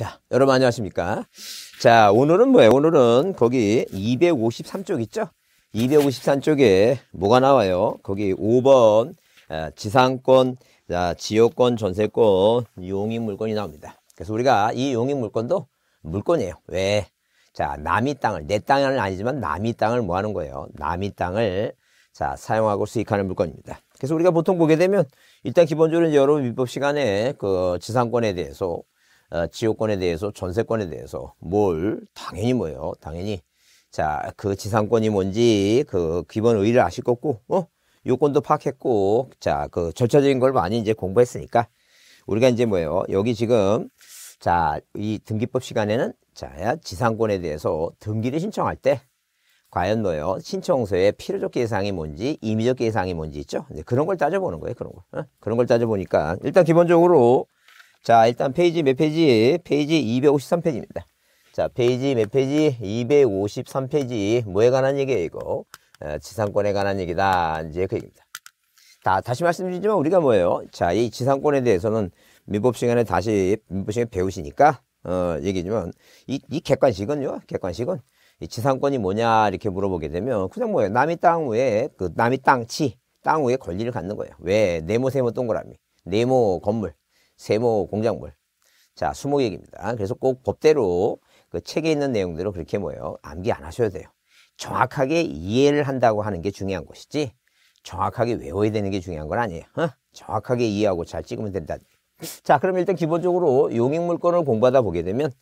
자, 여러분 안녕하십니까? 자, 오늘은 뭐예요? 오늘은 거기 253쪽 있죠? 253쪽에 뭐가 나와요? 거기 5번 아, 지상권, 지역권, 전세권, 용인 물건이 나옵니다. 그래서 우리가 이 용인 물건도 물건이에요. 왜? 자, 남이 땅을, 내 땅은 아니지만 남이 땅을 뭐 하는 거예요? 남이 땅을 자, 사용하고 수익하는 물건입니다. 그래서 우리가 보통 보게 되면 일단 기본적으로 여러분 민법 시간에 그 지상권에 대해서 어, 지역권에 대해서 전세권에 대해서 뭘 당연히 뭐예요 당연히 자 그 지상권이 뭔지 그 기본 의의를 아실 거고 어 요건도 파악했고 자 그 절차적인 걸 많이 이제 공부했으니까 우리가 이제 뭐예요 여기 지금 자 이 등기법 시간에는 자 지상권에 대해서 등기를 신청할 때 과연 뭐예요 신청서의 필요적 계상이 뭔지 임의적 계상이 뭔지 있죠 이제 그런 걸 따져보는 거예요 그런 걸 어? 그런 걸 따져보니까 일단 기본적으로 자, 일단 페이지 몇 페이지? 페이지 253페이지입니다. 자, 페이지 몇 페이지? 253페이지. 뭐에 관한 얘기예요, 이거? 어, 지상권에 관한 얘기다. 이제 그 얘기입니다. 다, 다시 말씀드리지만 우리가 뭐예요? 자, 이 지상권에 대해서는 민법 시간에 다시 민법 시간에 배우시니까, 어, 얘기지만, 이, 이 객관식은요, 객관식은 이 지상권이 뭐냐, 이렇게 물어보게 되면, 그냥 뭐예요? 남의땅 위에, 그, 남의 땅, 치, 땅 위에 권리를 갖는 거예요. 왜? 네모, 세모, 동그라미. 네모, 건물. 세모 공작물. 자, 수목얘기입니다. 그래서 꼭 법대로 그 책에 있는 내용대로 그렇게 뭐예요. 암기 안 하셔도 돼요. 정확하게 이해를 한다고 하는 게 중요한 것이지 정확하게 외워야 되는 게 중요한 건 아니에요. 어? 정확하게 이해하고 잘 찍으면 된다. 자, 그럼 일단 기본적으로 용익물권을 공부하다 보게 되면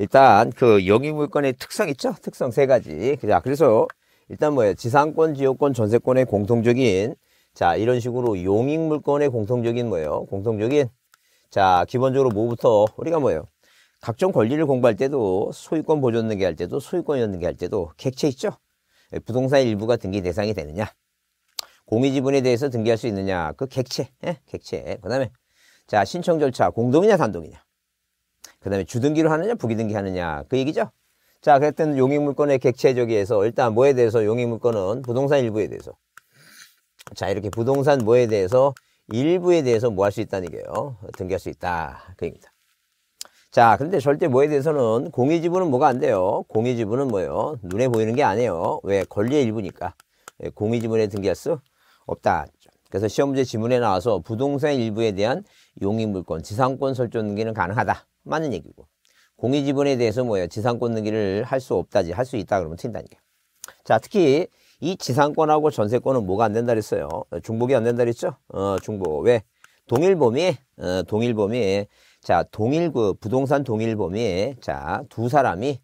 일단 그용익물권의 특성 있죠? 특성 세 가지. 자, 그래서 일단 뭐예요? 지상권, 지역권, 전세권의 공통적인 자, 이런 식으로 용익물권의 공통적인 뭐예요? 공통적인 자, 기본적으로 뭐부터 우리가 뭐예요? 각종 권리를 공부할 때도 소유권 보존등기 할 때도 소유권 이연는기할 때도 객체 있죠? 예, 부동산 일부가 등기 대상이 되느냐? 공유 지분에 대해서 등기할 수 있느냐? 그 객체, 예? 객체. 그다음에 자, 신청 절차 공동이냐 단독이냐? 그다음에 주등기로 하느냐 부기등기 하느냐? 그 얘기죠? 자, 그랬던 용익물권의 객체 저기에서 일단 뭐에 대해서 용익물권은 부동산 일부에 대해서 자, 이렇게 부동산 뭐에 대해서 일부에 대해서 뭐 할 수 있다는 얘기예요. 등기할 수 있다. 그 얘기입니다. 자, 그런데 절대 뭐에 대해서는 공의 지분은 뭐가 안 돼요? 공의 지분은 뭐예요? 눈에 보이는 게 아니에요. 왜? 권리의 일부니까. 예, 공의 지분에 등기할 수 없다. 그래서 시험 문제 지문에 나와서 부동산 일부에 대한 용인물권 지상권 설정 등기는 가능하다. 맞는 얘기고. 공의 지분에 대해서 뭐예요? 지상권 등기를 할 수 없다지, 할 수 있다 그러면 튄다니까. 자, 특히 이 지상권하고 전세권은 뭐가 안 된다 그랬어요? 중복이 안 된다 그랬죠? 어, 중복. 왜? 동일 범위, 어, 동일 범위. 자, 동일 그 부동산 동일 범위에 자, 두 사람이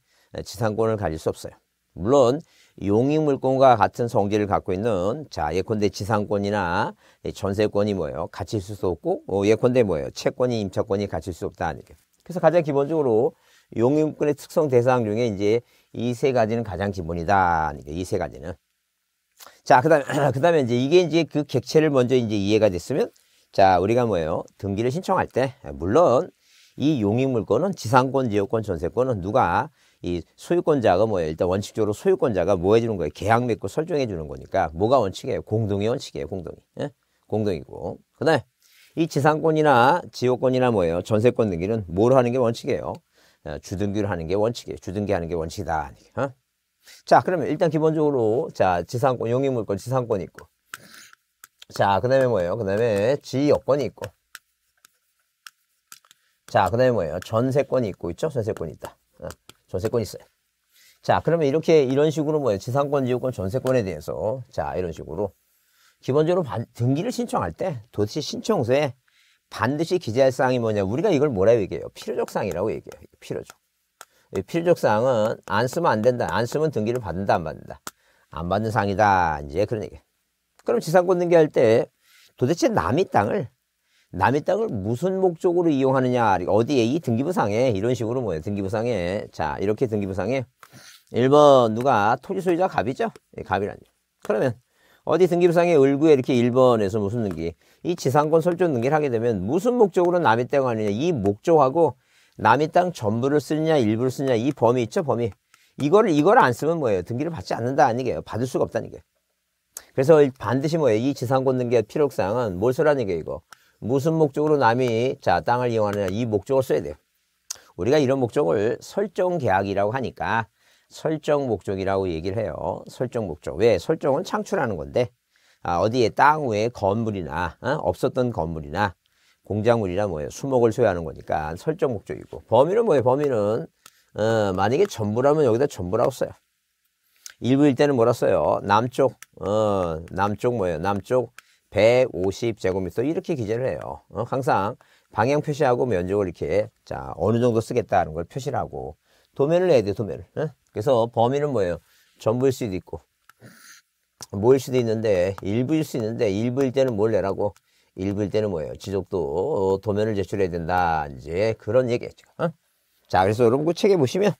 지상권을 가질 수 없어요. 물론 용익물권과 같은 성질을 갖고 있는 자 예컨대 지상권이나 전세권이 뭐예요? 갇힐 수도 없고 어, 예컨대 뭐예요? 채권이 임차권이 갇힐 수 없다 아니게. 그래서 가장 기본적으로 용익물권의 특성 대상 중에 이제 이 세 가지는 가장 기본이다 이세 가지는 자, 그다음에 그다음에 이제 이게 이제 그 객체를 먼저 이제 이해가 됐으면 자, 우리가 뭐예요? 등기를 신청할 때 예, 물론 이 용익물권은 지상권, 지역권, 전세권은 누가 이 소유권자가 뭐예요? 일단 원칙적으로 소유권자가 뭐 해주는 거예요? 계약 맺고 설정해 주는 거니까 뭐가 원칙이에요? 공동의 원칙이에요. 공동의 예? 공동이고. 그 다음에 이 지상권이나 지역권이나 뭐예요? 전세권 등기는 뭘 하는 게 원칙이에요? 어, 주등기를 하는 게 원칙이에요. 주등기 하는 게 원칙이다. 어? 자, 그러면 일단 기본적으로 자, 지상권, 용익물권, 지상권이 있고. 자, 그다음에 뭐예요? 그다음에 지여권이 있고. 자, 그다음에 뭐예요? 전세권이 있고 있죠? 전세권이 있다. 어, 전세권이 있어요. 자, 그러면 이렇게 이런 식으로 뭐예요? 지상권, 지역권, 전세권에 대해서 자, 이런 식으로 기본적으로 반, 등기를 신청할 때 도대체 신청서에 반드시 기재할 사항이 뭐냐? 우리가 이걸 뭐라고 얘기해요? 필요적 사항이라고 얘기해요. 필요적. 필적사항은 안 쓰면 안 된다. 안 쓰면 등기를 받는다, 안 받는다. 안 받는 사항이다. 이제 그런 얘기. 그럼 지상권 등기할 때 도대체 남의 땅을 남의 땅을 무슨 목적으로 이용하느냐 그러니까 어디에 이 등기부상에 이런 식으로 뭐예요 등기부상에 자 이렇게 등기부상에 1번 누가 토지 소유자 갑이죠 예, 갑이란 그러면 어디 등기부상에 을구에 이렇게 1번에서 무슨 등기 이 지상권 설정 등기를 하게 되면 무슨 목적으로 남의 땅을 하느냐 이 목적하고 남의땅 전부를 쓰느냐 일부를 쓰느냐 이 범위 있죠 범위 이거를 이걸 안 쓰면 뭐예요 등기를 받지 않는다 아니게요 받을 수가 없다는 게 그래서 반드시 뭐예요 이 지상권 등기의 필요사항은 뭘 쓰라는 게 이거 무슨 목적으로 남이 자 땅을 이용하느냐 이 목적을 써야 돼요 우리가 이런 목적을 설정 계약이라고 하니까 설정 목적이라고 얘기를 해요 설정 목적 왜 설정은 창출하는 건데 아, 어디에 땅위에 건물이나 어? 없었던 건물이나 공작물이나 뭐예요? 수목을 소유하는 거니까 설정 목적이고 범위는 뭐예요? 범위는 어, 만약에 전부라면 여기다 전부라고 써요. 일부일 때는 뭐라 써요? 남쪽 어, 남쪽 뭐예요? 남쪽 150제곱미터 이렇게 기재를 해요. 어, 항상 방향 표시하고 면적을 이렇게 자 어느 정도 쓰겠다는 걸 표시를 하고 도면을 내야 돼요. 도면을. 어? 그래서 범위는 뭐예요? 전부일 수도 있고 뭐일 수도 있는데 일부일 수 있는데 일부일 때는 뭘 내라고 일부일 때는 뭐예요? 지속도 어, 도면을 제출해야 된다. 이제 그런 얘기였죠. 어? 자, 그래서 여러분 그 책에 보시면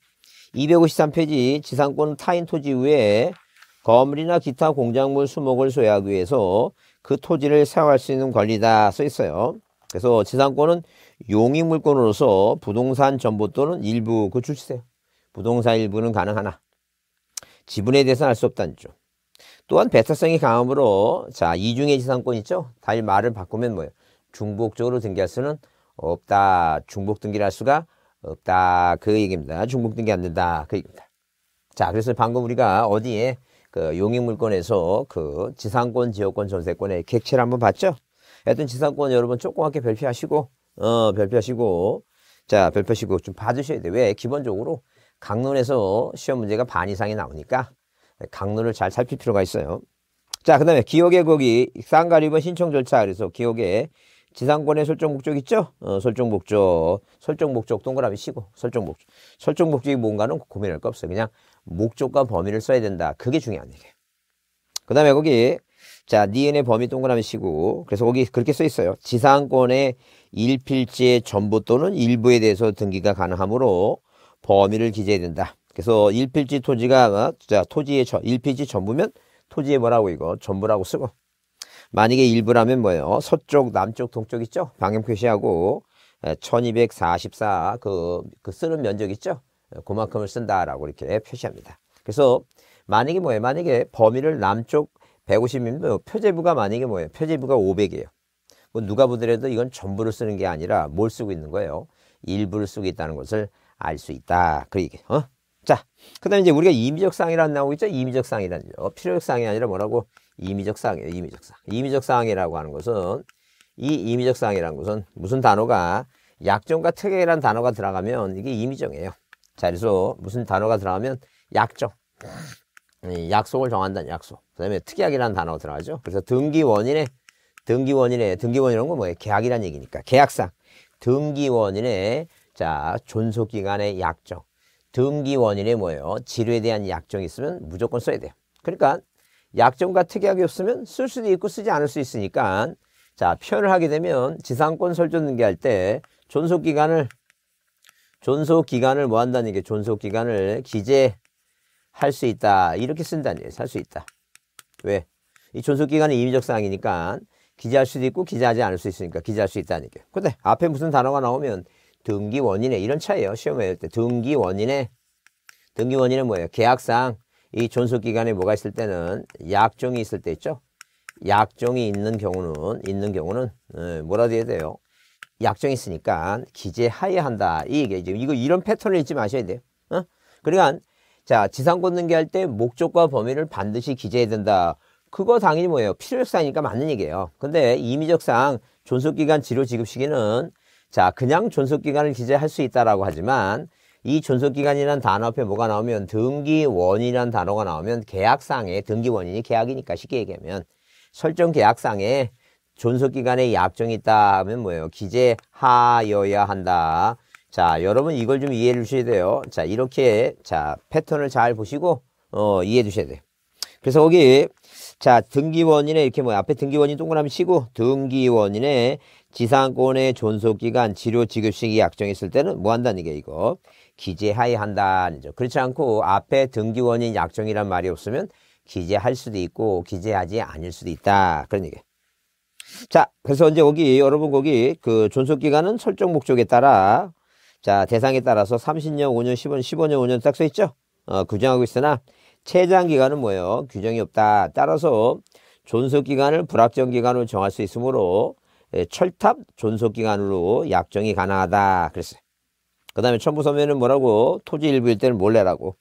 253페이지 지상권 타인 토지 위에 건물이나 기타 공작물 수목을 소유하기 위해서 그 토지를 사용할 수 있는 권리다 써 있어요. 그래서 지상권은 용익물권으로서 부동산 전부 또는 일부 그 주시세요. 부동산 일부는 가능하나 지분에 대해서는 알 수 없다는 점. 또한 배타성이 강함으로자 이중의 지상권 있죠. 다시 말을 바꾸면 뭐예요? 중복적으로 등기할 수는 없다. 중복 등기할 수가 없다. 그 얘기입니다. 중복 등기 안 된다. 그 얘기입니다. 자 그래서 방금 우리가 어디에 그 용익물권에서 그 지상권, 지역권, 전세권의 객체를 한번 봤죠? 하여튼 지상권 여러분 조그맣게 별표하시고 어 별표하시고 자 별표하시고 좀 봐주셔야 돼요. 왜? 기본적으로 강론에서 시험 문제가 반 이상이 나오니까 강론을 잘 살필 필요가 있어요. 자, 그 다음에 기억의 거기 쌍가리번 신청 절차 그래서 기억의 지상권의 설정 목적 있죠? 어, 설정 목적, 설정 목적 동그라미 치고 설정 목적. 설정 목적이 뭔가는 고민할 거 없어요. 그냥 목적과 범위를 써야 된다. 그게 중요한 얘기예요. 그 다음에 거기 자, 니은의 범위 동그라미 치고 그래서 거기 그렇게 써 있어요. 지상권의 일필지의 전부 또는 일부에 대해서 등기가 가능하므로 범위를 기재해야 된다. 그래서 일필지 토지가 어, 자 토지의 저, 일필지 전부면 토지의 뭐라고 이거 전부라고 쓰고 만약에 일부라면 뭐예요? 서쪽, 남쪽, 동쪽 있죠? 방향 표시하고 1244 그 그 쓰는 면적 있죠? 그만큼을 쓴다라고 이렇게 표시합니다. 그래서 만약에 뭐예요? 만약에 범위를 남쪽 150이면 뭐 표제부가 만약에 뭐예요? 표제부가 500이에요. 뭐 누가 보더라도 이건 전부를 쓰는 게 아니라 뭘 쓰고 있는 거예요? 일부를 쓰고 있다는 것을 알 수 있다. 그 얘기. 어? 자, 그 다음에 이제 우리가 임의적 상이라는 나오고 있죠? 임의적 상이라는 거. 필요적 상이 아니라 뭐라고? 임의적 상이에요. 임의적 상. 이미적 상이라고 하는 것은 이임의적 상이라는 것은 무슨 단어가 약정과 특이라는 약 단어가 들어가면 이게 임의정이에요 자, 그래서 무슨 단어가 들어가면 약정. 약속을 정한다는 약속. 그 다음에 특약이라는 단어가 들어가죠. 그래서 등기 원인에, 등기 원인에, 등기 원이라는 건 뭐예요? 계약이란 얘기니까. 계약상. 등기 원인에, 자, 존속기간의 약정. 등기 원인에 뭐예요? 지뢰에 대한 약정이 있으면 무조건 써야 돼요. 그러니까 약정과 특약이 없으면 쓸 수도 있고 쓰지 않을 수 있으니까 자 표현을 하게 되면 지상권 설정 등기할 때 존속 기간을 존속 기간을 뭐 한다는 게 존속 기간을 기재할 수 있다 이렇게 쓴다는 얘기예요. 할수 있다. 왜? 이 존속 기간은 임의적 사항이니까 기재할 수도 있고 기재하지 않을 수 있으니까 기재할 수 있다는 얘기예요. 근데 앞에 무슨 단어가 나오면 등기 원인에 이런 차이에요. 시험에 낼때 등기 원인에 등기 원인은 뭐예요? 계약상 이 존속 기간에 뭐가 있을 때는 약정이 있을 때 있죠. 약정이 있는 경우는 있는 경우는 예, 뭐라도 해야 돼요. 약정이 있으니까 기재하여야 한다. 이게 지금 이거 이런 패턴을 잊지 마셔야 돼요. 어? 그러니까 자 지상권 등기할 때 목적과 범위를 반드시 기재해야 된다. 그거 당연히 뭐예요? 필요사항이니까 맞는 얘기예요. 근데 임의적상 존속기간 지료 지급 시기는 자, 그냥 존속기간을 기재할 수 있다라고 하지만 이 존속기간이라는 단어 앞에 뭐가 나오면 등기원이라는 단어가 나오면 계약상에 등기원인이 계약이니까 쉽게 얘기하면 설정 계약상에 존속기간의 약정이 있다면 뭐예요? 기재하여야 한다. 자, 여러분 이걸 좀 이해해 주셔야 돼요. 자, 이렇게 자 패턴을 잘 보시고 어, 이해해 주셔야 돼요. 그래서 거기 자 등기원인에 이렇게 뭐 앞에 등기원인 동그라미 치고 등기원인에 지상권의 존속기간 치료 지급식이 약정했을 때는 뭐 한다는 게 이거 기재하에 한다는 거 그렇지 않고 앞에 등기원인 약정이란 말이 없으면 기재할 수도 있고 기재하지 않을 수도 있다 그런 얘기 자 그래서 이제 여기 여러분 거기 그 존속기간은 설정 목적에 따라 자 대상에 따라서 30년 5년 10년 15년 5년 딱 써 있죠 어, 규정하고 있으나 최장 기간은 뭐예요 규정이 없다 따라서 존속기간을 불확정 기간으로 정할 수 있으므로 예, 철탑 존속 기간으로 약정이 가능하다 그랬어요. 그 다음에 첨부서면은 뭐라고 토지 일부 일 때는 몰래라고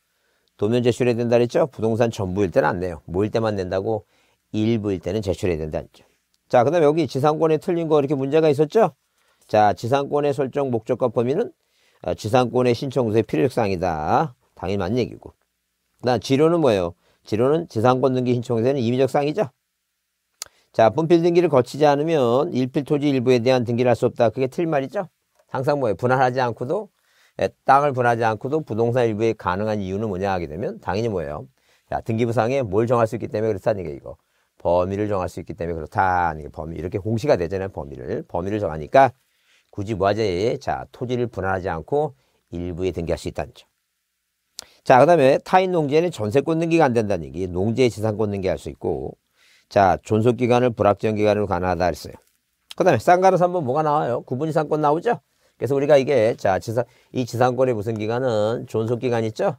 도면 제출해야 된다 그랬죠. 부동산 전부일 때는 안 내요. 모일 때만 낸다고 일부일 때는 제출해야 된다 그랬죠. 자, 그 다음에 여기 지상권에 틀린 거 이렇게 문제가 있었죠. 자, 지상권의 설정 목적과 범위는 어, 지상권의 신청서의 필요사항이다. 당연히 맞는 얘기고. 그다음 지료는 뭐예요? 지료는 지상권 등기 신청서에는 임의적 사항이죠. 자, 분필 등기를 거치지 않으면 일필 토지 일부에 대한 등기를 할 수 없다. 그게 틀말이죠. 항상 뭐예요? 분할하지 않고도 예, 땅을 분할하지 않고도 부동산 일부에 가능한 이유는 뭐냐 하게 되면 당연히 뭐예요? 자, 등기부상에 뭘 정할 수 있기 때문에 그렇다는 얘기 이거. 범위를 정할 수 있기 때문에 그렇다는 게 범위 이렇게 공시가 되잖아요. 범위를 범위를 정하니까 굳이 뭐하지? 자 토지를 분할하지 않고 일부에 등기할 수 있다는 점. 자, 그 다음에 타인 농지에는 전세권 등기가 안 된다는 얘기, 농지의 재산권 등기할 수 있고, 자, 존속 기간을 불확정 기간으로 가능하다 했어요. 그다음에 쌍가로서 한번 뭐가 나와요? 구분지상권 나오죠? 그래서 우리가 이게 자, 지상 이 지상권의 무슨 기간은 존속 기간 있죠?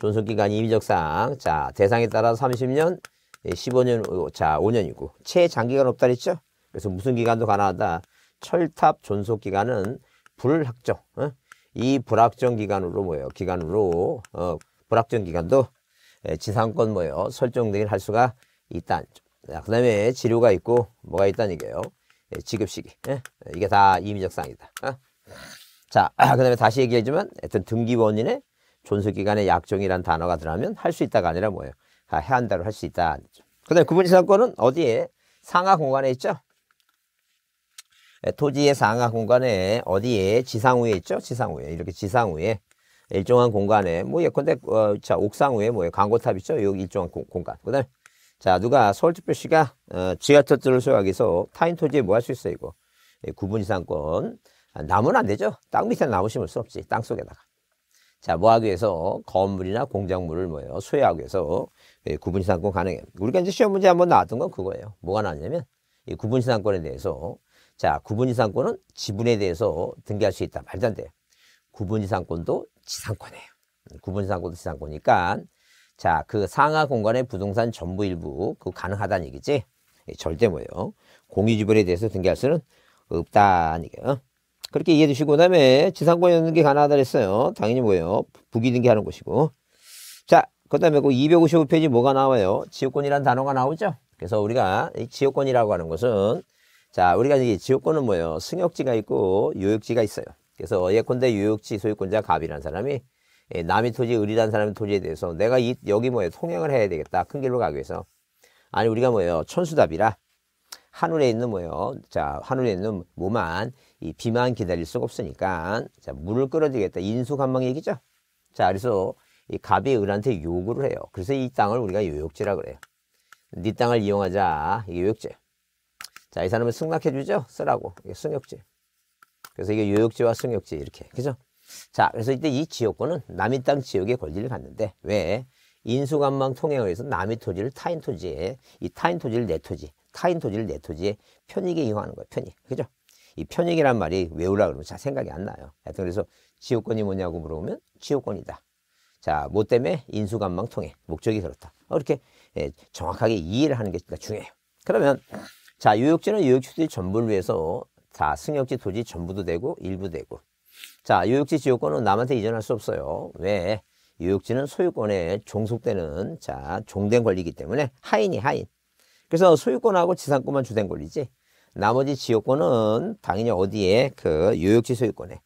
존속 기간 이 임의적상. 자, 대상에 따라 30년, 15년, 예, 자, 5년이고 최장기간 없다 했죠? 그래서 무슨 기간도 가능하다. 철탑 존속 기간은 불확정. 어? 이 불확정 기간으로 뭐예요? 기간으로 어, 불확정 기간도 예, 지상권 뭐예요? 설정 등을 할 수가 있다. 그 다음에 지류가 있고 뭐가 있다는 얘기예요. 예, 지급 시기. 예? 예? 이게 다 임의적 사이다 어? 아. 자, 아, 그 다음에 다시 얘기하지만 하여튼 등기 원인에 존속기간의 약정이란 단어가 들어가면 할 수 있다가 아니라 뭐예요? 아, 해야 한다로 할 수 있다. 그 다음에 구분지상권은 어디에? 상하 공간에 있죠? 예, 토지의 상하 공간에 어디에? 지상 위에 있죠? 지상 위에. 이렇게 지상 위에. 일정한 공간에 뭐 예컨대 어, 자 옥상 위에 뭐예요? 광고탑 있죠? 여기 일정한 고, 공간. 그 다음에 자, 누가 서울특별시가 어, 지하철들을 소유하기서 위해 타인 토지에 뭐 할 수 있어요, 이거? 예, 구분 이상권. 아, 나무는 안 되죠. 땅 밑에 나무 심을 수 없지. 땅 속에다가. 자, 뭐 하기 위해서 건물이나 공작물을 뭐예요? 소유하기 위해서 예, 구분 이상권 가능해요. 우리가 이제 시험 문제 한번 나왔던 건 그거예요. 뭐가 나왔냐면 이 구분 이상권에 대해서 자, 구분 이상권은 지분에 대해서 등기할 수 있다. 말도 안 돼요. 구분 이상권도 지상권이에요. 음, 구분 이상권도 지상권이니까 자, 그 상하 공간의 부동산 전부 일부 그 가능하다는 얘기지. 예, 절대 뭐예요. 공유지분에 대해서 등기할 수는 없다는 얘기예요. 그렇게 이해해 주시고 그다음에 지상권 연등게 가능하다 그랬어요. 당연히 뭐예요. 부기등기하는 곳이고. 자, 그다음에 그 255페이지 뭐가 나와요? 지역권이라는 단어가 나오죠. 그래서 우리가 이 지역권이라고 하는 것은 자, 우리가 이 지역권은 뭐예요? 승역지가 있고 유역지가 있어요. 그래서 예컨대 유역지 소유권자 갑이라는 사람이 예, 남의 토지, 의리단 사람의 토지에 대해서 내가 이, 여기 뭐예요? 통행을 해야 되겠다. 큰 길로 가기 위해서. 아니, 우리가 뭐예요? 천수답이라. 하늘에 있는 뭐예요? 자, 하늘에 있는 무만, 이 비만 기다릴 수가 없으니까, 자, 물을 끌어들이겠다. 인수감망 얘기죠? 자, 그래서 이 갑이 을한테 요구를 해요. 그래서 이 땅을 우리가 요역지라 그래요. 네 땅을 이용하자. 이게 요역지. 자, 이 사람은 승낙해주죠? 쓰라고. 이게 승역지. 그래서 이게 요역지와 승역지, 이렇게. 그죠? 자, 그래서 이때 이 지역권은 남이 땅 지역의 권리를 갖는데 왜 인수관망 통행에 의해서 남의 토지를 타인 토지에 이 타인 토지를 내 토지, 타인 토지를 내 토지에 편익에 이용하는 거예요. 편익, 그죠? 이 편익이란 말이 외우라 그러면 잘 생각이 안 나요. 하여튼 그래서 지역권이 뭐냐고 물어보면 지역권이다. 자, 뭐 때문에 인수관망 통해 목적이 그렇다. 어, 이렇게 예, 정확하게 이해를 하는 게 중요해요. 그러면 자, 유역지는 유역지들이 전부를 위해서 다 승역지 토지 전부도 되고 일부 되고 자, 유역지 지역권은 남한테 이전할 수 없어요. 왜? 유역지는 소유권에 종속되는 자 종된 권리이기 때문에 하인이 하인. 그래서 소유권하고 지상권만 주된 권리지. 나머지 지역권은 당연히 어디에 그 유역지 소유권에.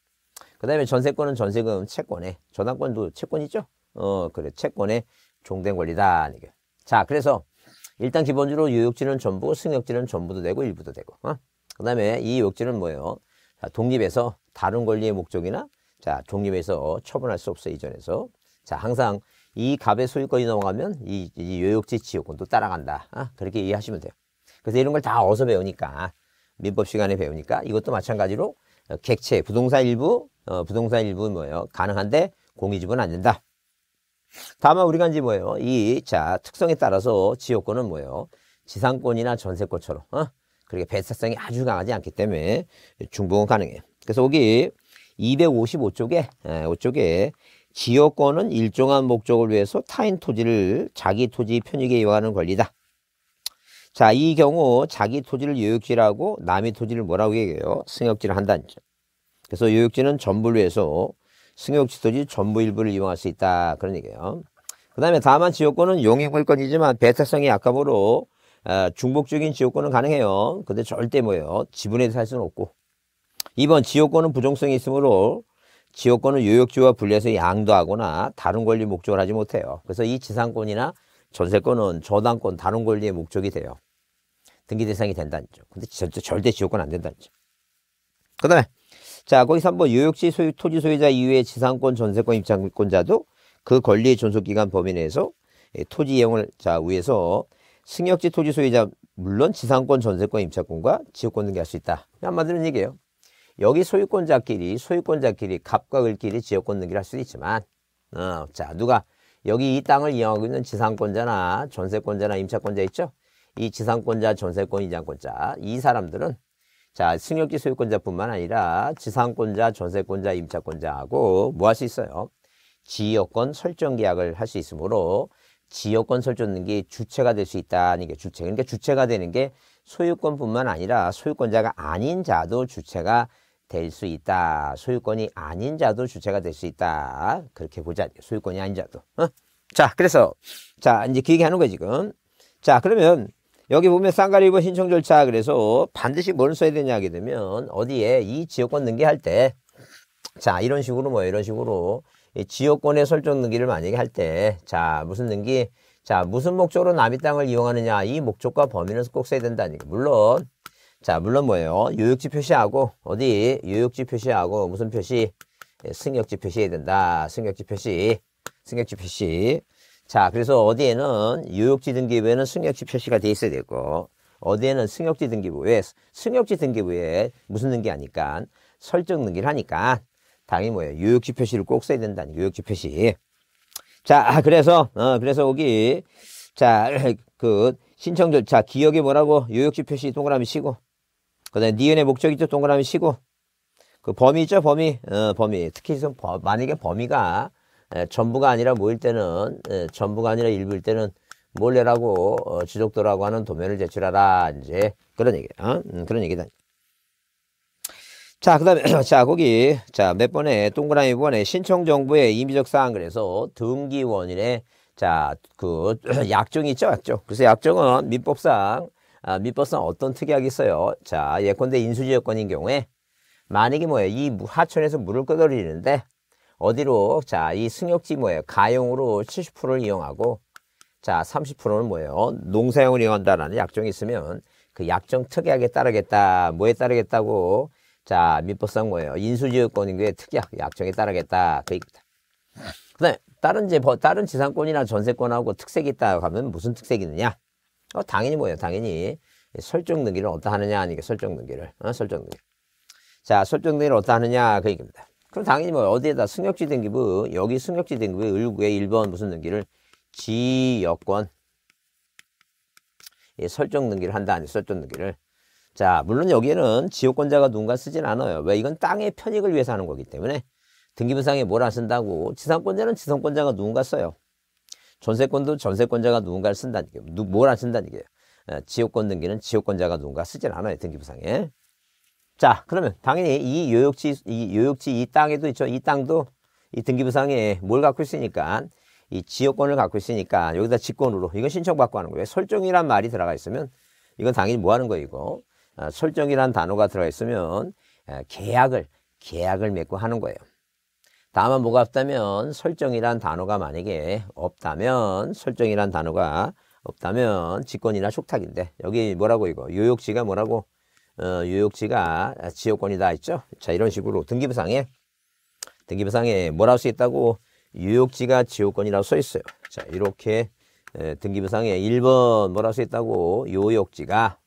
그다음에 전세권은 전세금 채권에 저당권도 채권이죠. 어 그래 채권에 종된 권리다. 이게. 자 그래서 일단 기본적으로 유역지는 전부 승역지는 전부도 되고 일부도 되고. 어? 그다음에 이 유역지는 뭐예요? 자, 독립해서 다른 권리의 목적이나 자 종립에서 처분할 수 없어 이전에서 자 항상 이 갑의 소유권이 넘어가면 이, 이 요역지 지역권도 따라간다 아, 그렇게 이해하시면 돼요. 그래서 이런 걸 다 어서 배우니까 민법 시간에 배우니까 이것도 마찬가지로 어, 객체 부동산 일부 어, 부동산 일부 뭐예요 가능한데 공유집은 안 된다. 다만 우리가 이제 뭐예요 이 자 특성에 따라서 지역권은 뭐예요 지상권이나 전세권처럼 어? 그렇게 배타성이 아주 강하지 않기 때문에 중복은 가능해요. 그래서 여기 255쪽에 5쪽에 지역권은 일정한 목적을 위해서 타인 토지를 자기 토지 편익에 이용하는 권리다. 자, 이 경우 자기 토지를 요역지라고 남의 토지를 뭐라고 얘기해요? 승역지를 한다는 점. 그래서 요역지는 전부를 위해서 승역지 토지 전부 일부를 이용할 수 있다. 그런 얘기예요. 그 다음에 다만 지역권은 용역물권이지만 배타성이 약화보로 아, 중복적인 지역권은 가능해요. 근데 절대 뭐예요? 지분에 대해서 할 수는 없고 2번 지요권은 부정성이 있으므로 지요권은 요역지와 분리해서 양도하거나 다른 권리 목적을 하지 못해요. 그래서 이 지상권이나 전세권은 저당권 다른 권리의 목적이 돼요. 등기 대상이 된다는 점. 근데 절대, 절대 지요권 안 된다는 점. 그 다음에 자 거기서 한번 요역지 소유 토지 소유자 이외의 지상권 전세권 입장권자도 그 권리의 존속기간 범위 내에서 토지 이용을 자 위에서 승역지 토지 소유자 물론 지상권 전세권 입장권과 지역권 등기할 수 있다. 한마디로 얘기예요. 여기 소유권자끼리 소유권자끼리 갑과 을끼리 지역권 등기를 할 수도 있지만 어, 자 누가 여기 이 땅을 이용하고 있는 지상권자나 전세권자나 임차권자 있죠? 이 지상권자, 전세권, 임장권자이 사람들은 자 승용지 소유권자뿐만 아니라 지상권자, 전세권자, 임차권자하고 뭐 할 수 있어요? 지역권 설정 계약을 할 수 있으므로 지역권 설정 등기 주체가 될 수 있다는 게 주체. 그러니까 주체가 되는 게 소유권뿐만 아니라 소유권자가 아닌 자도 주체가 될수 있다. 소유권이 아닌 자도 주체가 될 수 있다. 그렇게 보자. 소유권이 아닌 자도. 어? 자, 그래서 자 이제 그 얘기하는 거예요 지금. 자, 그러면 여기 보면 쌍가리보 신청 절차 그래서 반드시 뭘 써야 되냐 하게 되면 어디에 이 지역권 등기할 때자 이런 식으로 뭐 이런 식으로 이 지역권의 설정 등기를 만약에 할때자 무슨 등기 자 무슨 목적으로 남의 땅을 이용하느냐 이 목적과 범위는 꼭 써야 된다니까 물론 자, 물론 뭐예요? 요역지 표시하고, 어디? 요역지 표시하고, 무슨 표시? 예, 승역지 표시해야 된다. 승역지 표시. 승역지 표시. 자, 그래서 어디에는 요역지 등기부에는 승역지 표시가 돼 있어야 되고, 어디에는 승역지 등기부에, 승역지 등기부에 무슨 등기하니까? 설정 등기를 하니까, 당연히 뭐예요? 요역지 표시를 꼭 써야 된다. 요역지 표시. 자, 아, 그래서, 어, 그래서 여기, 자, 그, 신청 절차, 기억에 뭐라고? 요역지 표시 동그라미 치고, 그 다음에 니은의 목적이 죠 동그라미 치고. 그 범위 있죠, 범위. 어, 범위. 특히 좀 범, 만약에 범위가 에, 전부가 아니라 모일 때는, 에, 전부가 아니라 일부일 때는 몰래라고 어, 지적도라고 하는 도면을 제출하라. 이제 그런 얘기. 어? 음, 그런 얘기다. 자, 그 다음에, 자, 거기, 자, 몇 번에, 동그라미 번에 신청 정부의 임의적 사항, 그래서 등기 원인의, 자, 그, 약정이 있죠, 약정. 그래서 약정은 민법상, 아, 밑버스 어떤 특약이 있어요? 자, 예컨대 인수지 여건인 경우에 만약에 뭐예요? 이 하천에서 물을 끄덕이는데 어디로? 자, 이 승역지 뭐예요? 가용으로 70%를 이용하고 자, 30%는 뭐예요? 농사용을 이용한다라는 약정이 있으면 그 약정 특약에 따르겠다. 뭐에 따르겠다고? 자, 민법상 뭐예요? 인수지역권인게 특약, 약정에 따르겠다. 그 얘기입니다. 그 다음에 다른, 제, 다른 지상권이나 전세권하고 특색이 있다 하면 무슨 특색이 있느냐? 어, 당연히 뭐예요? 당연히 설정 능기를어디 하느냐 아니까 설정 능기를 어, 설정 능기 자, 설정 능기를어디 하느냐 그 얘기입니다. 그럼 당연히 뭐 어디에다 승역지 등기부 여기 승역지 등기부 을구의 1번 무슨 능기를지역권 예, 설정 능기를 한다 아니 설정 능기를자 물론 여기에는 지역권자가 누군가 쓰진 않아요 왜 이건 땅의 편익을 위해서 하는 거기 때문에 등기부상에 뭘 안 쓴다고 지상권자는 지상권자가 누군가 써요 전세권도 전세권자가 누군가를 쓴다는 얘기예요. 뭘 안 쓴다는 얘기예요. 예, 지역권 등기는 지역권자가 누군가 쓰질 않아요. 등기부상에. 자, 그러면 당연히 이 요역지, 이 요역지 이 땅에도 있죠. 이 땅도 이 등기부상에 뭘 갖고 있으니까 이 지역권을 갖고 있으니까 여기다 직권으로 이건 신청받고 하는 거예요. 설정이란 말이 들어가 있으면 이건 당연히 뭐 하는 거이고 아, 설정이란 단어가 들어가 있으면 아, 계약을 계약을 맺고 하는 거예요. 다만 뭐가 없다면 설정이란 단어가 만약에 없다면 설정이란 단어가 없다면 직권이나 촉탁인데 여기 뭐라고 이거 유욕지가 뭐라고 어, 유욕지가 지역권이다 했죠 자 이런 식으로 등기부상에 등기부상에 뭐라고 써 있다고 유욕지가 지역권이라고 써 있어요 자 이렇게 등기부상에 1번 뭐라고 써 있다고 유욕지가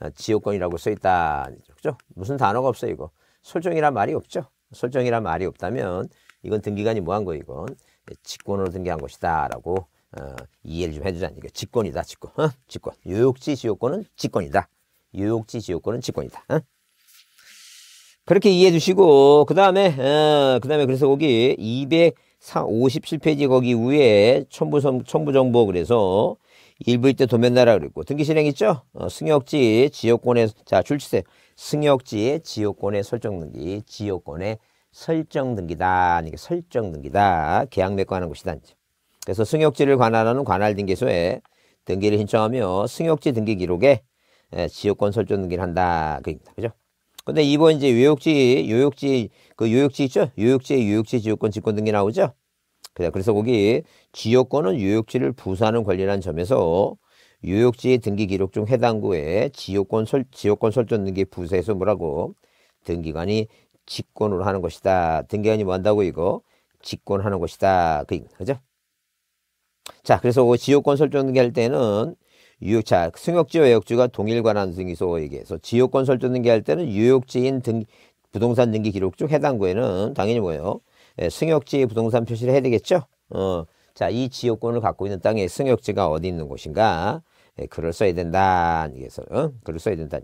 아, 지역권이라고 써 있다 그죠 무슨 단어가 없어요 이거 설정이란 말이 없죠 설정이란 말이 없다면 이건 등기관이 뭐한 거이건 예, 직권으로 등기한 것이다라고 어, 이해를 좀해주자니까 직권이다 직권 어? 직권 요욕지 지역권은 직권이다 요욕지 지역권은 직권이다 어? 그렇게 이해해 주시고 그 다음에 어, 그 다음에 그래서 거기 257페이지 거기 위에 첨부, 첨부정보 그래서 일부일 때 도면나라 그랬고 등기 실행 있죠? 어, 승역지 지역권에자 출시세 승역지 지역권의 설정 등기 지역권의 설정 등기다 아니 설정 등기다 계약 맺하는 곳이다 이제. 그래서 승역지를 관할하는 관할 등기소에 등기를 신청하며 승역지 등기 기록에 예, 지역권 설정 등기를 한다 그입니다 그죠? 근데 이번 이제 요역지 요역지 그 요역지 있죠? 요역지에 요역지 지역권 직권 등기 나오죠? 그래서 거기 지역권은 유역지를 부수하는 권리라는 점에서 유역지 등기 기록 중 해당 구에 지역권 설, 지역권 설정 등기 부사에서 뭐라고 등기관이 직권으로 하는 것이다. 등기관이 뭐 한다고 이거 직권하는 것이다. 그 그죠? 자, 그래서 그 지역권 설정 등기할 때는 유역자, 승역지와 역지가 동일관한 등기소 얘기해서 지역권 설정 등기할 때는 유역지인 등 부동산 등기 기록 중 해당 구에는 당연히 뭐예요? 예, 승역지 부동산 표시를 해야 되겠죠? 어, 자, 이 지역권을 갖고 있는 땅에 승역지가 어디 있는 곳인가? 예, 글을 써야 된다. 그래서 어? 글을 써야 된다.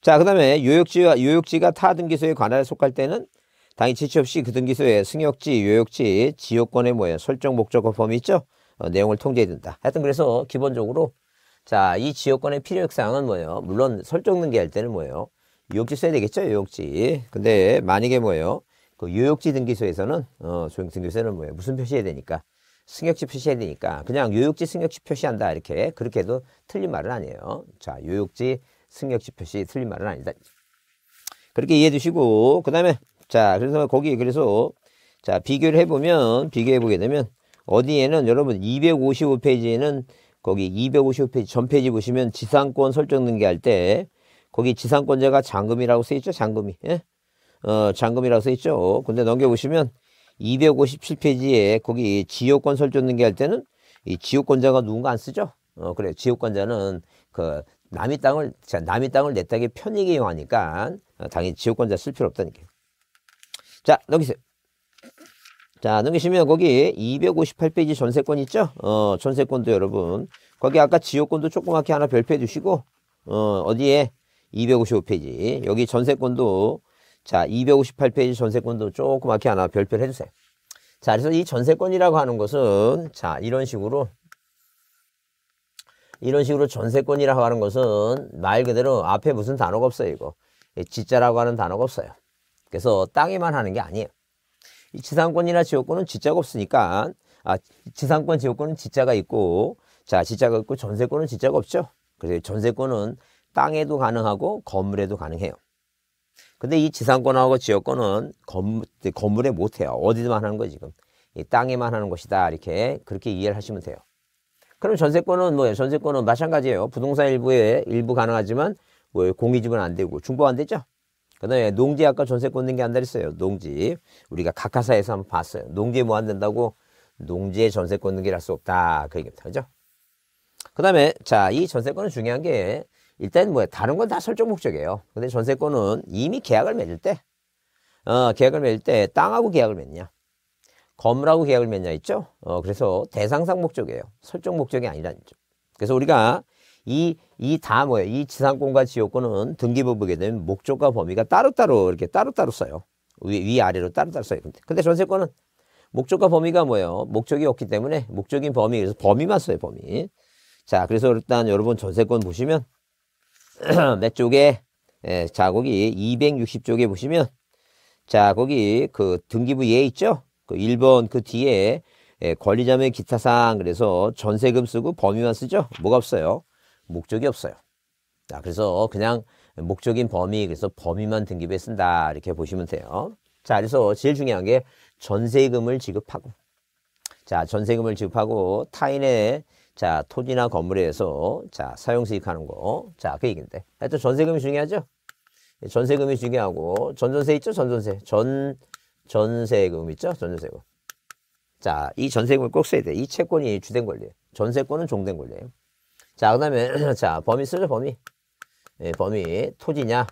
자, 그 다음에 요역지와 요역지가 타 등기소에 관할에 속할 때는 당일 지시 없이 그 등기소에 승역지, 요역지, 지역권에 모여 설정 목적과 범위 있죠? 어, 내용을 통제해야 된다. 하여튼 그래서 기본적으로 자, 이 지역권의 필요역사항은 뭐예요? 물론 설정 등기할 때는 뭐예요? 요역지 써야 되겠죠? 요역지. 근데 만약에 뭐예요? 그 요역지 등기소에서는 어, 조형 등기소는 뭐예요? 무슨 표시해야 되니까 승역지 표시해야 되니까 그냥 요역지 승역지 표시한다 이렇게 그렇게 해도 틀린 말은 아니에요. 자, 요역지 승역지 표시 틀린 말은 아니다. 그렇게 이해해 주시고 그다음에 자, 그래서 거기 그래서 자, 비교를 해 보면 비교해 보게 되면 어디에는 여러분 255페이지에는 거기 255페이지 전 페이지 보시면 지상권 설정 등기할 때 거기 지상권자가 잔금이라고 쓰여 있죠. 잔금이. 예? 어, 잔금이라고 써있죠. 근데 넘겨보시면 257페이지에 거기 지역권 설정 등기할 때는 이지역권자가 누군가 안 쓰죠. 어, 그래. 지역권자는그 남의 땅을, 자, 남의 땅을 내 땅에 편익에 이용하니까 어, 당연히 지역권자쓸 필요 없다니까. 요 자, 넘기세요. 자, 넘기시면 거기 258페이지 전세권 있죠? 어, 전세권도 여러분. 거기 아까 지역권도 조그맣게 하나 별표해 주시고, 어, 어디에? 255페이지. 여기 전세권도 자, 258페이지 전세권도 조그맣게 하나 별표를 해주세요. 자, 그래서 이 전세권이라고 하는 것은 자, 이런 식으로 이런 식으로 전세권이라고 하는 것은 말 그대로 앞에 무슨 단어가 없어요, 이거. 지자라고 하는 단어가 없어요. 그래서 땅에만 하는 게 아니에요. 이 지상권이나 지역권은 지자가 없으니까 아, 지상권 지역권은 지자가 있고 자, 지자가 있고 전세권은 지자가 없죠. 그래서 전세권은 땅에도 가능하고 건물에도 가능해요. 근데 이 지상권하고 지역권은 건물, 건물에 못해요. 어디만 하는 거 지금. 이 땅에만 하는 것이다. 이렇게 그렇게 이해를 하시면 돼요. 그럼 전세권은 뭐예요? 전세권은 마찬가지예요. 부동산 일부에 일부 가능하지만 뭐공유지분안 되고 중복 안 되죠. 그다음에 농지 아까 전세권 낸게안 되겠어요. 농지 우리가 각하사에서 한번 봤어요. 농지에 뭐 안 된다고 농지에 전세권 등기를 할 수 없다 그 얘기입니다. 그죠? 그다음에 자 이 전세권은 중요한 게 일단 뭐 다른 건 다 설정 목적이에요. 근데 전세권은 이미 계약을 맺을 때 어, 계약을 맺을 때 땅하고 계약을 맺냐 건물하고 계약을 맺냐 있죠. 어, 그래서 대상상 목적이에요. 설정 목적이 아니라는 거죠. 그래서 우리가 이 이 다 뭐예요? 이 지상권과 지역권은 등기부 보게 되면 목적과 범위가 따로따로 이렇게 따로따로 써요. 위, 위 아래로 따로따로 써요. 근데, 근데 전세권은 목적과 범위가 뭐예요? 목적이 없기 때문에 목적인 범위 그래서 범위만 써요. 범위. 자, 그래서 일단 여러분 전세권 보시면 몇 쪽에 예, 자 거기 260쪽에 보시면 자 거기 그 등기부 예 있죠? 그 1번 그 뒤에 예, 권리자매 기타상 그래서 전세금 쓰고 범위만 쓰죠? 뭐가 없어요? 목적이 없어요. 자 그래서 그냥 목적인 범위 그래서 범위만 등기부에 쓴다 이렇게 보시면 돼요. 자 그래서 제일 중요한 게 전세금을 지급하고 자 전세금을 지급하고 타인의 자, 토지나 건물에서 자, 사용 수익하는 거. 자, 그 얘기인데. 하여튼 전세금이 중요하죠? 예, 전세금이 중요하고 전전세 있죠? 전전세. 전 전세금 있죠? 전전세금. 자, 이 전세금을 꼭 써야 돼. 이 채권이 주된 권리예요. 전세권은 종된 권리예요. 자, 그다음에 자, 범위 쓰죠, 범위. 예, 범위 토지냐?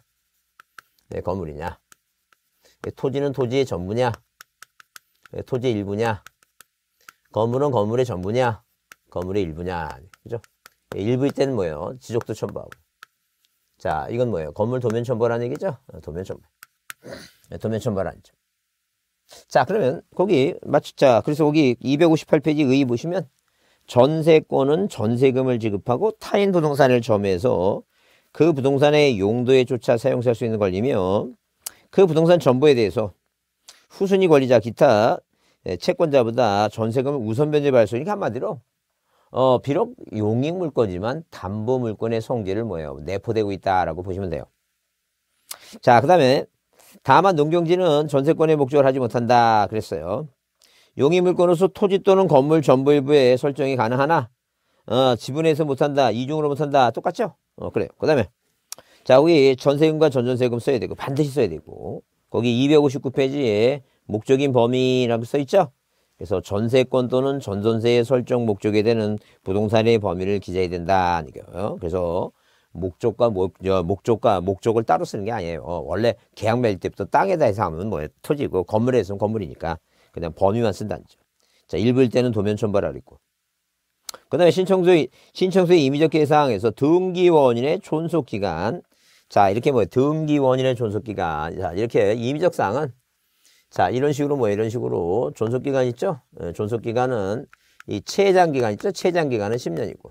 네, 건물이냐? 예, 토지는 토지의 전부냐? 예, 토지 의 일부냐? 건물은 건물의 전부냐? 건물의 일부냐. 그죠? 일부일 때는 뭐예요? 지적도 첨부하고. 자, 이건 뭐예요? 건물 도면 첨부라는 얘기죠? 어, 도면 첨부. 네, 도면 첨부라는 점. 자, 그러면 거기 맞치 자, 그래서 거기 258페이지 의의 보시면 전세권은 전세금을 지급하고 타인 부동산을 점해서 그 부동산의 용도에 조차 사용할 수 있는 권리며 그 부동산 전부에 대해서 후순위 권리자 기타 예, 채권자보다 전세금을 우선 변제받을 수 있는 한마디로 어, 비록 용익 물권이지만 담보 물권의 성질을 뭐예요? 내포되고 있다라고 보시면 돼요. 자, 그 다음에 다만 농경지는 전세권의 목적을 하지 못한다 그랬어요. 용익 물권으로서 토지 또는 건물 전부 일부의 설정이 가능하나 어, 지분에서 못한다, 이중으로 못한다 똑같죠? 어, 그래요. 그 다음에 자, 여기 전세금과 전전세금 써야 되고 반드시 써야 되고 거기 259페이지에 목적인 범위라고 써 있죠? 그래서 전세권 또는 전전세의 설정 목적이 되는 부동산의 범위를 기재해야 된다. 니까요 그래서 목적과 목, 뭐, 목적과 목적을 따로 쓰는 게 아니에요. 어, 원래 계약 맺을 때부터 땅에다 해서 하면 뭐터지고 건물에 서는 건물이니까 그냥 범위만 쓴다는 거죠. 자, 일부일 때는 도면천발을 있고. 그 다음에 신청서의, 신청서의 임의적계상에서 등기 원인의 존속기간. 자, 이렇게 뭐예요 등기 원인의 존속기간. 자, 이렇게 임의적 사항은 자, 이런 식으로 뭐 이런 식으로 존속 기간 있죠? 예, 존속 기간은 이 최장 기간 있죠? 최장 기간은 10년이고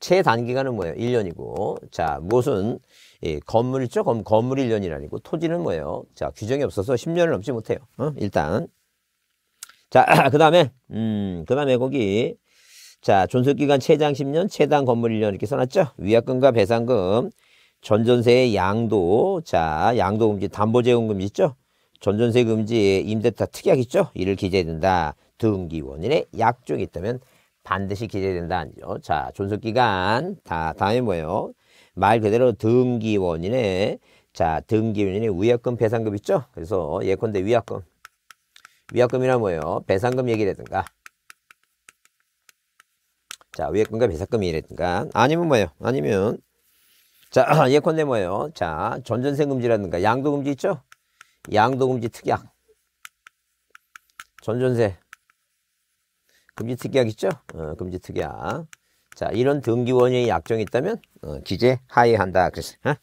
최단 기간은 뭐예요? 1년이고 자, 무엇은 예, 건물 있죠? 그 건물 1년이아니고 토지는 뭐예요? 자, 규정이 없어서 10년을 넘지 못해요. 어? 일단 자, 그다음에 음, 그다음에 거기 자, 존속 기간 최장 10년, 최단 건물 1년 이렇게 써 놨죠? 위약금과 배상금 전전세의 양도, 자, 양도금지, 담보제공금지 있죠? 전전세 금지 임대차 특약 있죠? 이를 기재해야 된다. 등기 원인의 약정이 있다면 반드시 기재해야 된다는 니죠 자, 존속 기간 다 다음에 뭐예요? 말 그대로 등기 원인의 자, 등기 원인의 위약금 배상금 있죠? 그래서 예컨대 위약금 위약금이나 뭐예요? 배상금 얘기라든가 자, 위약금과 배상금이라든가 아니면 뭐예요? 아니면 자, 예컨대 뭐예요? 자, 전전세 금지라든가 양도 금지 있죠? 양도금지 특약 전전세 금지 특약 있죠? 어, 금지 특약 자 이런 등기원인의 약정이 있다면 어, 기재 하이한다 그랬어요. 어?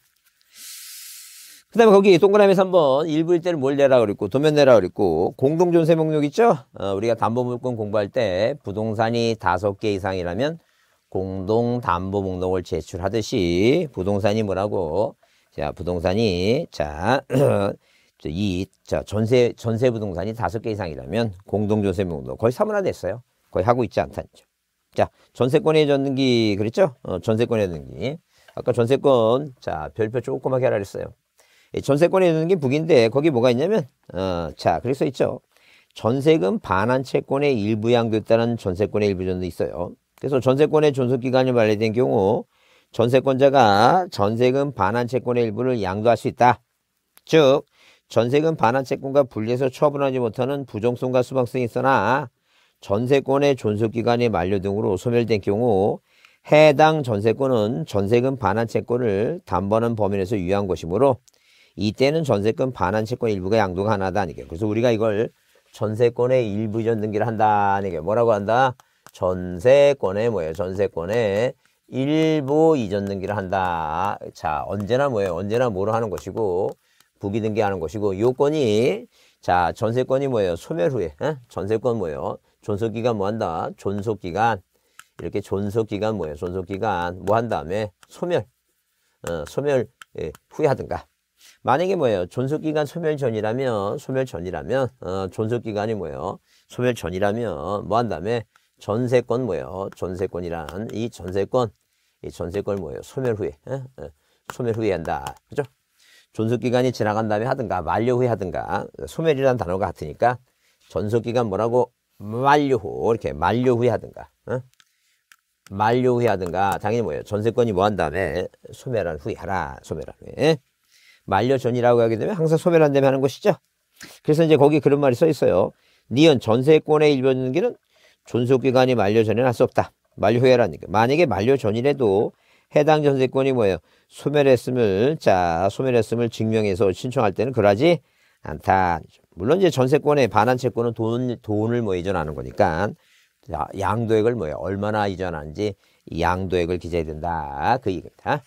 그 다음에 거기 동그라미에서 한번 일부일 때는 뭘 내라 그랬고 도면 내라 그랬고 공동존세 목록 있죠? 어, 우리가 담보물권 공부할 때 부동산이 다섯 개 이상이라면 공동담보 목록을 제출하듯이 부동산이 뭐라고 자 부동산이 자 어, 이 자, 전세, 전세 부동산이 다섯 개 이상이라면 공동조세 명도 거의 사문화됐어요. 거의 하고 있지 않다죠. 자, 전세권의 전등기, 그랬죠? 어, 전세권의 전등기. 아까 전세권, 자, 별표 조그맣게 하라 그랬어요. 전세권의 전등기 북인데, 거기 뭐가 있냐면, 어, 자, 그래서 있죠. 전세금 반환 채권의 일부 양도했다는 전세권의 일부 전도 있어요. 그래서 전세권의 존속기간이 만료된 경우, 전세권자가 전세금 반환 채권의 일부를 양도할 수 있다. 즉, 전세금 반환 채권과 분리해서 처분하지 못하는 부정성과 수방성이 있으나 전세권의 존속기간이 만료 등으로 소멸된 경우 해당 전세권은 전세금 반환 채권을 담보하는 범위 내 에서 유효한 것이므로 이때는 전세금 반환 채권 일부가 양도가 하나다 아니게 그래서 우리가 이걸 전세권의 일부 이전 등기를 한다 아니게 뭐라고 한다 전세권의 뭐예요 전세권의 일부 이전 등기를 한다 자 언제나 뭐예요 언제나 뭐로 하는 것이고 부기등기하는 것이고 요건이 자 전세권이 뭐예요? 소멸 후에 에? 전세권 뭐예요? 존속기간 뭐 한다? 존속기간 이렇게 존속기간 뭐예요? 존속기간 뭐한 다음에 소멸 어, 소멸 예, 후에 하든가 만약에 뭐예요? 존속기간 소멸 전이라면 소멸 전이라면 어, 존속기간이 뭐예요? 소멸 전이라면 뭐한 다음에 전세권 뭐예요? 전세권이란 이 전세권 이 전세권 뭐예요? 소멸 후에 에? 에? 어, 소멸 후에 한다 그죠? 존속기간이 지나간 다음에 하든가 만료 후에 하든가 소멸이라는 단어가 같으니까 존속기간 뭐라고 만료 후 이렇게 만료 후에 하든가 어? 만료 후에 하든가 당연히 뭐예요 전세권이 뭐 한 다음에 소멸한 후에 하라 소멸한 후에 만료 전이라고 하게 되면 항상 소멸한 다음에 하는 것이죠 그래서 이제 거기 그런 말이 써 있어요 니은 전세권의 일변기는 존속기간이 만료 전에는 할 수 없다 만료 후에라니까 하 만약에 만료 전이라도 해당 전세권이 뭐예요? 소멸했음을 자 소멸했음을 증명해서 신청할 때는 그러지 않다. 물론 이제 전세권의 반환 채권은 돈 돈을 뭐 이전하는 거니까 자, 양도액을 뭐예요? 얼마나 이전하는지 양도액을 기재해야 된다. 그 얘기입니다.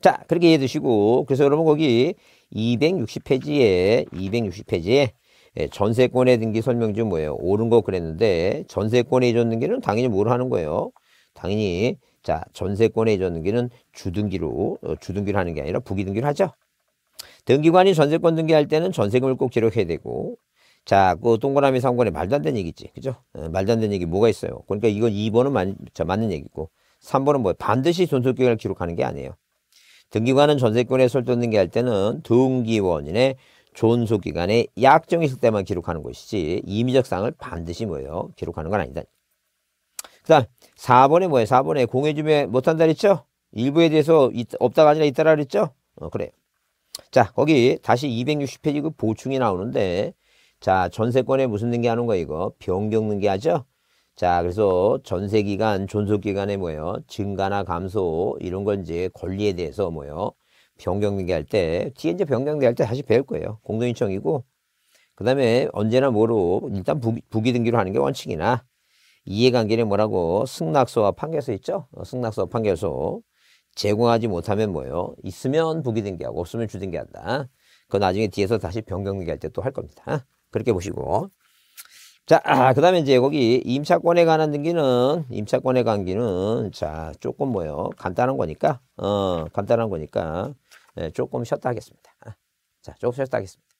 자 그렇게 이해해 두시고 그래서 여러분 거기 260페이지에 260페이지에 예, 전세권의 등기 설명지 뭐예요? 옳은 거 그랬는데 전세권에 이전 등기는 당연히 뭘 하는 거예요? 당연히 자, 전세권의 전 등기는 주등기로 어, 주등기를 하는 게 아니라 부기등기를 하죠. 등기관이 전세권 등기할 때는 전세금을 꼭 기록해야 되고 자, 그 동그라미 상권에 말도 안 되는 얘기지. 그죠? 어, 말도 안 되는 얘기 뭐가 있어요. 그러니까 이건 2번은 만, 저, 맞는 얘기고 3번은 뭐 반드시 존속기간을 기록하는 게 아니에요. 등기관은 전세권의 설돈 등기할 때는 등기원인의 존속기간에 약정이 있을 때만 기록하는 것이지 임의적 사항을 반드시 뭐예요? 기록하는 건 아니다. 그 다음 4번에 뭐예요? 4번에 공해주면 못한다 그랬죠? 일부에 대해서 있, 없다가 아니라 있다라 그랬죠? 어, 그래요. 자 거기 다시 260페이지 그 보충이 나오는데 자 전세권에 무슨 등기하는 거야 이거? 변경 등기하죠? 자 그래서 전세기간 존속기간에 뭐예요? 증가나 감소 이런 건 이제 권리에 대해서 뭐예요? 변경 등기할 때 뒤에 이제 변경 등기할 때 다시 배울 거예요. 공동인청이고 그 다음에 언제나 뭐로 일단 부기, 부기 등기로 하는 게 원칙이나 이해관계는 뭐라고 승낙서와 판결서 있죠? 어, 승낙서와 판결서 제공하지 못하면 뭐요? 있으면 부기등기하고 없으면 주등기한다. 그거 나중에 뒤에서 다시 변경등기할 때 또 할 겁니다. 아, 그렇게 보시고 자, 아, 그 다음에 이제 거기 임차권에 관한 등기는, 임차권에 관한 기는, 자, 조금 뭐요? 간단한 거니까, 어, 간단한 거니까, 네, 조금 쉬었다 하겠습니다. 아, 자, 조금 쉬었다 하겠습니다.